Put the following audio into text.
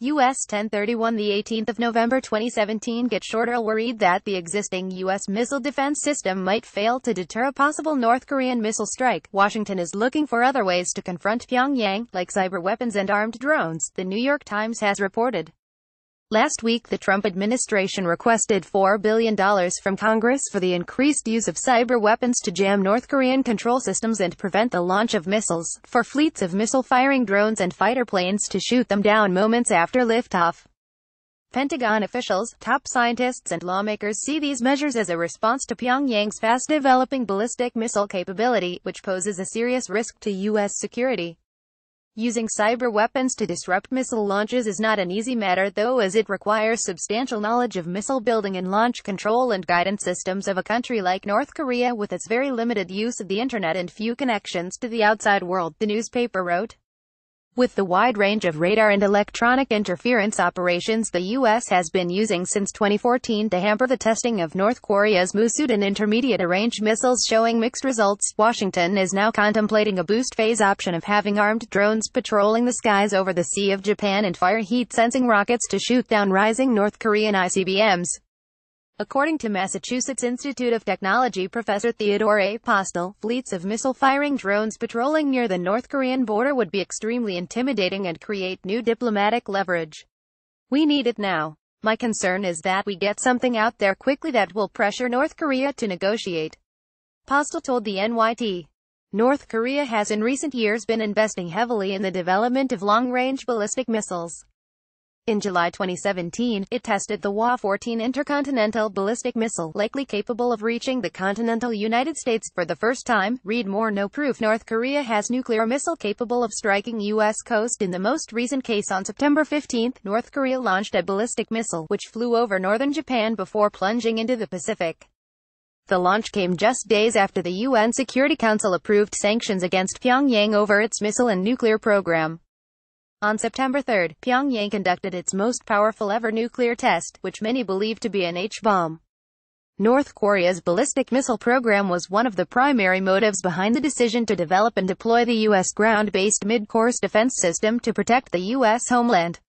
U.S. 1031 the 18th of November 2017 Get shorter worried that the existing U.S. missile defense system might fail to deter a possible North Korean missile strike. Washington is looking for other ways to confront Pyongyang, like cyber weapons and armed drones, the New York Times has reported. Last week the Trump administration requested $4 billion from Congress for the increased use of cyber weapons to jam North Korean control systems and prevent the launch of missiles, for fleets of missile-firing drones and fighter planes to shoot them down moments after liftoff. Pentagon officials, top scientists and lawmakers see these measures as a response to Pyongyang's fast-developing ballistic missile capability, which poses a serious risk to U.S. security. Using cyber weapons to disrupt missile launches is not an easy matter though as it requires substantial knowledge of missile building and launch control and guidance systems of a country like North Korea with its very limited use of the internet and few connections to the outside world, the newspaper wrote. With the wide range of radar and electronic interference operations the U.S. has been using since 2014 to hamper the testing of North Korea's Musud and intermediate-range missiles showing mixed results, Washington is now contemplating a boost phase option of having armed drones patrolling the skies over the Sea of Japan and fire heat-sensing rockets to shoot down rising North Korean ICBMs. According to Massachusetts Institute of Technology professor Theodore A. Postel, fleets of missile-firing drones patrolling near the North Korean border would be extremely intimidating and create new diplomatic leverage. We need it now. My concern is that we get something out there quickly that will pressure North Korea to negotiate. Postel told the NYT. North Korea has in recent years been investing heavily in the development of long-range ballistic missiles. In July 2017, it tested the WA-14 intercontinental ballistic missile, likely capable of reaching the continental United States for the first time. Read more No proof North Korea has nuclear missile capable of striking U.S. coast. In the most recent case on September 15, North Korea launched a ballistic missile, which flew over northern Japan before plunging into the Pacific. The launch came just days after the UN Security Council approved sanctions against Pyongyang over its missile and nuclear program. On September 3, Pyongyang conducted its most powerful ever nuclear test, which many believe to be an H-bomb. North Korea's ballistic missile program was one of the primary motives behind the decision to develop and deploy the U.S. ground-based mid-course defense system to protect the U.S. homeland.